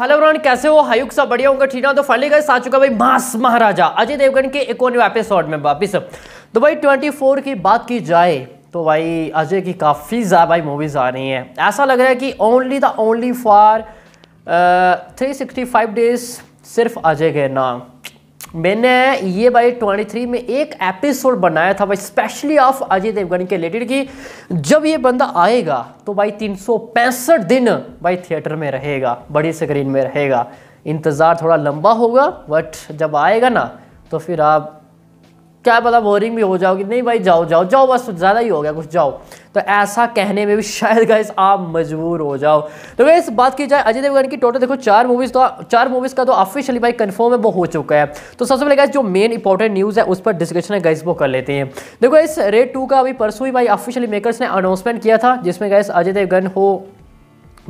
hello तो रोहन कैसे हो हायुक सब बढ़िया होंगे ठीक है तो फाइनली गए आ चुका भाई मास महाराजा अजय देवगन के और एपिसोड में वापिस तो भाई 24 की बात की जाए तो भाई अजय की काफ़ी ज़्यादा भाई मूवीज़ आ रही हैं ऐसा लग रहा है कि only the only for three sixty five days सिर्फ अजय के नाम मैंने ये भाई 23 में एक एपिसोड बनाया था भाई स्पेशली ऑफ अजय देवगन के रिलेटेड कि जब ये बंदा आएगा तो भाई तीन दिन भाई थिएटर में रहेगा बड़ी स्क्रीन में रहेगा इंतज़ार थोड़ा लंबा होगा बट जब आएगा ना तो फिर आप क्या पता बोरिंग भी हो जाओगी नहीं भाई जाओ जाओ जाओ बस ज़्यादा ही हो गया कुछ जाओ तो ऐसा कहने में भी शायद गाइस आप मजबूर हो जाओ तो इस बात की जाए अजय देवगन की टोटल देखो चार मूवीज़ तो चार मूवीज़ का तो ऑफिशियली भाई कंफर्म है वो हो चुका है तो सबसे पहले गाइस जो मेन इंपॉर्टेंट न्यूज़ है उस पर डिस्कशन है गाइस वो कर लेते हैं देखो इस रेड टू का अभी परसों ही भाई ऑफिशियली मेकर्स ने अनाउंसमेंट किया था जिसमें गाइस अजय देवगन हो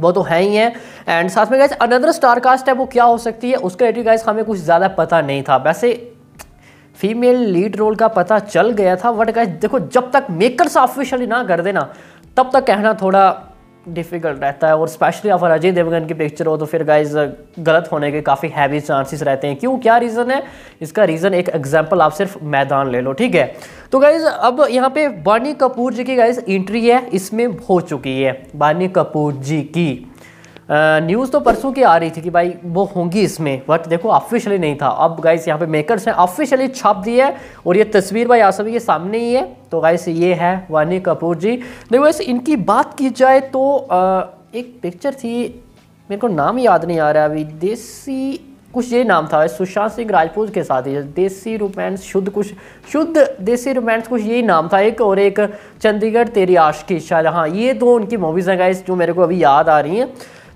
वो तो है ही है एंड साथ में गैस अनदर स्टार कास्ट है वो क्या हो सकती है उसके रिलेटेड गैस हमें कुछ ज़्यादा पता नहीं था वैसे फीमेल लीड रोल का पता चल गया था बट गाइस देखो जब तक मेकर्स ऑफिशियली ना कर देना तब तक कहना थोड़ा डिफ़िकल्ट रहता है और स्पेशली अगर अजय देवगन की पिक्चर हो तो फिर गाइज गलत होने के काफ़ी हैवी चांसेस रहते हैं क्यों क्या रीज़न है इसका रीज़न एक एग्जांपल आप सिर्फ मैदान ले लो ठीक है तो गाइज़ अब यहाँ पे बानी कपूर जी की गाइज एंट्री है इसमें हो चुकी है बानी कपूर जी की न्यूज़ तो परसों की आ रही थी कि भाई वो होंगी इसमें बट देखो ऑफिशियली नहीं था अब गाइस यहाँ पे मेकर्स ने ऑफिशियली छाप दी है और ये तस्वीर भाई सभी के सामने ही है तो गाइस ये है वानी कपूर जी देखो वैसे इनकी बात की जाए तो आ, एक पिक्चर थी मेरे को नाम याद नहीं आ रहा अभी देसी कुछ ये नाम था सुशांत सिंह राजपूत के साथ ही देसी रोमांस शुद्ध कुछ शुद्ध देसी रोमांस कुछ यही नाम था एक और एक चंडीगढ़ तेरी आश की शायद हाँ ये दो उनकी मूवीज़ हैं गाइस जो मेरे को अभी याद आ रही हैं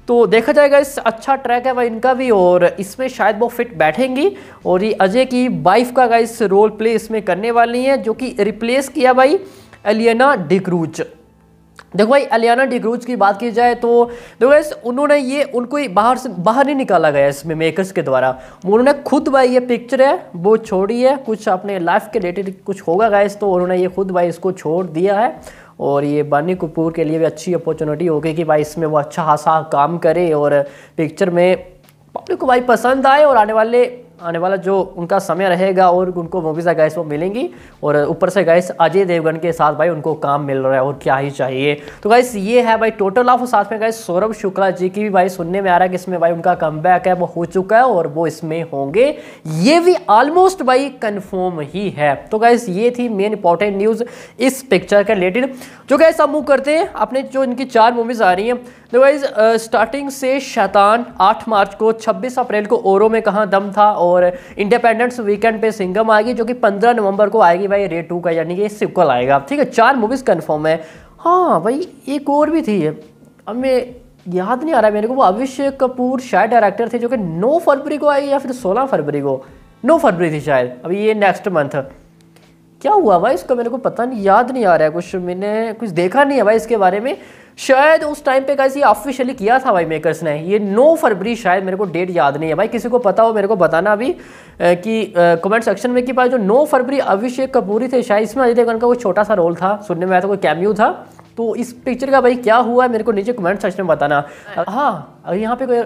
तो देखा जाएगा इस अच्छा ट्रैक है वह इनका भी और इसमें शायद वो फिट बैठेंगी और ये अजय की वाइफ का गाइस रोल प्ले इसमें करने वाली हैं जो कि रिप्लेस किया भाई एलियना डिक्रूज देखो भाई अलियाना डिक्रूज की बात की जाए तो देखो गैस उन्होंने ये उनको बाहर से बाहर नहीं निकाला गया इसमें मेकर्स के द्वारा उन्होंने खुद भाई ये पिक्चर है वो छोड़ी है कुछ अपने लाइफ के रिलेटेड कुछ होगा गैस तो उन्होंने ये खुद भाई इसको छोड़ दिया है और ये बानी कपूर के लिए भी अच्छी अपॉर्चुनिटी होगी कि भाई इसमें वो अच्छा खासा काम करे और पिक्चर में पब्लिक को भाई पसंद आए और आने वाले आने वाला जो उनका समय रहेगा और उनको मूवीज़ा गैस वो मिलेंगी और ऊपर से गैस अजय देवगन के साथ भाई उनको काम मिल रहा है और क्या ही चाहिए तो गैस ये है भाई टोटल ऑफ साथ में गैस सौरभ शुक्ला जी की भी भाई सुनने में आ रहा है कि इसमें भाई उनका कम है वो हो चुका है और वो इसमें होंगे ये भी ऑलमोस्ट भाई कन्फर्म ही है तो गैस ये थी मेन इंपॉर्टेंट न्यूज़ इस पिक्चर के रिलेटेड जो गैस हम मूव करते हैं अपने जो इनकी चार मूवीज़ आ रही हैं तो वाइज स्टार्टिंग से शैतान 8 मार्च को 26 अप्रैल को ओरो में कहाँ दम था और इंडिपेंडेंस वीकेंड पे सिंगम आएगी जो कि 15 नवंबर को आएगी भाई रे टू का यानी कि सिक्वल आएगा ठीक है चार मूवीज़ कन्फर्म है हाँ भाई एक और भी थी अब मैं याद नहीं आ रहा है मेरे को वो अभिषेक कपूर शायद डायरेक्टर थे जो कि 9 फरवरी को आई या फिर 16 फरवरी को 9 फरवरी थी शायद अभी ये नेक्स्ट मंथ क्या हुआ भाई इसका मेरे को पता नहीं याद नहीं आ रहा है कुछ मैंने कुछ देखा नहीं है भाई इसके बारे में शायद उस टाइम पे कैसे ऑफिशियली किया था भाई मेकर्स ने ये 9 फरवरी शायद मेरे को डेट याद नहीं है भाई किसी को पता हो मेरे को बताना अभी कि कमेंट सेक्शन में कि भाई जो 9 फरवरी अभिषेक कपूरी थे शायद इसमें अजय देवगन का कोई छोटा सा रोल था सुनने में आया था कोई कैम्यू था तो इस पिक्चर का भाई क्या हुआ है मेरे को नीचे कमेंट सेक्शन में बताना हाँ, हाँ यहाँ पे कोई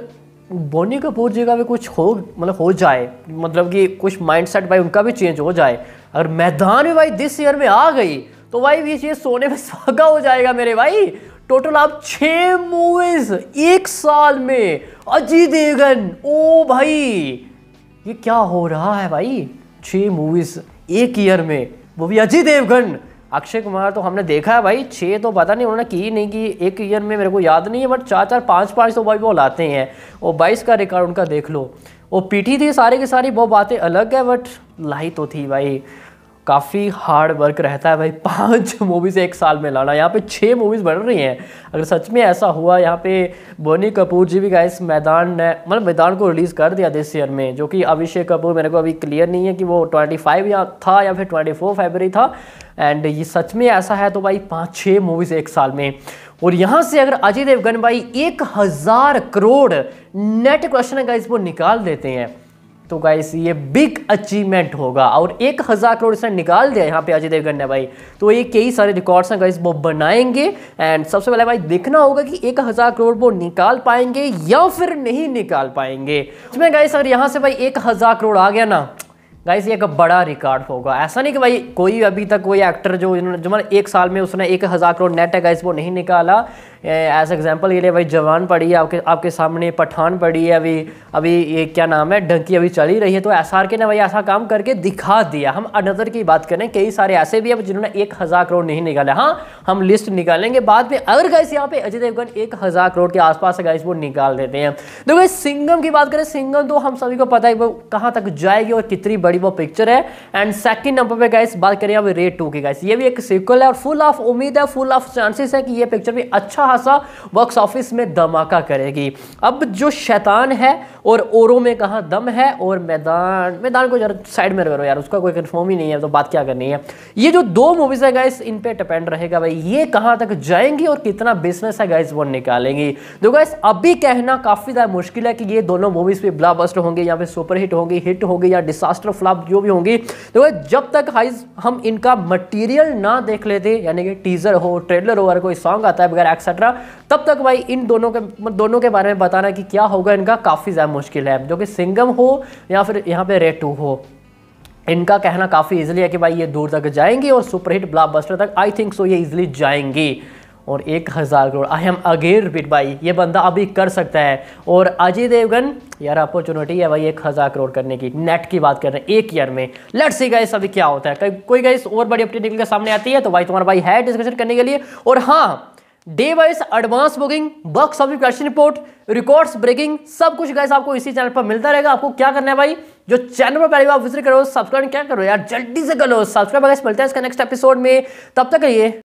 बोनी कपूर जी का भी कुछ हो मतलब हो जाए मतलब कि कुछ माइंडसेट भाई उनका भी चेंज हो जाए अगर मैदान में भाई दिस ईयर में आ गई तो भाई ये सोने में सागा हो जाएगा मेरे भाई टोटल आप छः मूवीज एक साल में अजय देवगन ओ भाई ये क्या हो रहा है भाई छः मूवीज एक ईयर में वो भी अजय देवगन अक्षय कुमार तो हमने देखा है भाई छः तो पता नहीं उन्होंने की नहीं कि एक ईयर में मेरे को याद नहीं है बट चार चार पाँच पाँच तो भाई वो लाते हैं वो बाईस का रिकॉर्ड उनका देख लो वो पीटी थी सारे की सारी वो बातें अलग है बट लाई तो थी भाई काफ़ी हार्ड वर्क रहता है भाई पांच मूवीज़ एक साल में लाना यहाँ पे छः मूवीज़ बन रही हैं अगर सच में ऐसा हुआ यहाँ पे बोनी कपूर जी भी गाइस मैदान ने मतलब मैदान को रिलीज़ कर दिया दिस ईयर में जो कि अभिषेक कपूर मेरे को अभी क्लियर नहीं है कि वो 25 या था या फिर 24 फेबरी था एंड ये सच में ऐसा है तो भाई पाँच छः मूवीज़ एक साल में और यहाँ से अगर अजय देवगन भाई एक हज़ार करोड़ नेट क्वेश्चन है गाइस वो निकाल देते हैं तो गाइस ये बिग अचीवमेंट होगा और एक हज़ार करोड़ इसने निकाल दिया यहाँ पे अजय देवगन ने भाई तो ये कई सारे रिकॉर्ड्स हैं गाइस वो बनाएंगे एंड सबसे पहले भाई देखना होगा कि एक हज़ार करोड़ वो निकाल पाएंगे या फिर नहीं निकाल पाएंगे इसमें गाइस अगर यहाँ से भाई एक हज़ार करोड़ आ गया ना गाइस ये एक बड़ा रिकॉर्ड होगा ऐसा नहीं कि भाई कोई अभी तक कोई एक्टर जो जो मतलब एक साल में उसने एक हज़ार करोड़ नेट है गाइस वो नहीं निकाला एज एग्जाम्पल ये ले भाई जवान पड़ी है आपके आपके सामने पठान पड़ी है अभी अभी ये क्या नाम है डंकी अभी चली रही है तो एस आर के ने भाई ऐसा काम करके दिखा दिया हम अनदर की बात करें कई सारे ऐसे भी हैं जिन्होंने एक हज़ार करोड़ नहीं निकाला हाँ हम लिस्ट निकालेंगे बाद में अगर गए यहाँ पे अजय देवगन एक हज़ार करोड़ के आसपास गैस वो निकाल देते हैं देखो तो भाई सिंगम की बात करें सिंगम तो हम सभी को पता है वो कहाँ तक जाएगी और कितनी बड़ी वो पिक्चर है एंड सेकंड नंबर पर गैस बात करें अब रेट टू की गाइस ये भी एक सिक्वल है और फुल ऑफ उम्मीद है फुल ऑफ चांसेस है कि ये पिक्चर भी अच्छा खासा बॉक्स ऑफिस में धमाका करेगी अब जो शैतान है और औरों में कहाँ दम है और मैदान मैदान को यार साइड में करो यार उसका कोई कन्फर्म ही नहीं है तो बात क्या करनी है ये जो दो मूवीज़ है गाइस इन पर डिपेंड रहेगा भाई ये कहाँ तक जाएंगी और कितना बिजनेस है गाइस वो निकालेंगी तो गाइस अभी कहना काफ़ी ज़्यादा मुश्किल है कि ये दोनों मूवीज़ भी ब्लाबस्ट होंगे या फिर सुपर हिट होंगी हिट होगी या डिसास्टर फ्लॉप जो भी होंगी तो जब तक हाइज हम इनका मटीरियल ना देख लेते यानी कि टीजर हो ट्रेलर हो अगर कोई सॉन्ग आता है बगैर एक्सेट्रा रखना तब तक भाई इन दोनों के दोनों के बारे में बताना कि क्या होगा इनका काफ़ी ज़्यादा मुश्किल है जो कि सिंगम हो या फिर यहाँ पे रेटू हो इनका कहना काफ़ी ईजिली है कि भाई ये दूर तक जाएंगी और सुपरहिट ब्लॉकबस्टर तक आई थिंक सो ये ईजिली जाएंगी और एक हज़ार करोड़ आई एम अगेर बिट भाई ये बंदा अभी कर सकता है और अजय देवगन यार अपॉर्चुनिटी है भाई एक हज़ार करोड़ करने की नेट की बात कर रहे हैं एक ईयर में लेट्स सी गाइस अभी क्या होता है कोई गाइस और बड़ी अपडेट निकल के सामने आती है तो भाई तुम्हारा भाई है डिस्कशन करने के लिए और हाँ day wise advance booking box office question report records breaking सब कुछ गैस आपको इसी चैनल पर मिलता रहेगा आपको क्या करना है भाई जो चैनल पर पहली बार विजिट करो सब्सक्राइब क्या करो यार जल्दी से करो सब्सक्राइब अगर है इसका नेक्स्ट एपिसोड में तब तक करिए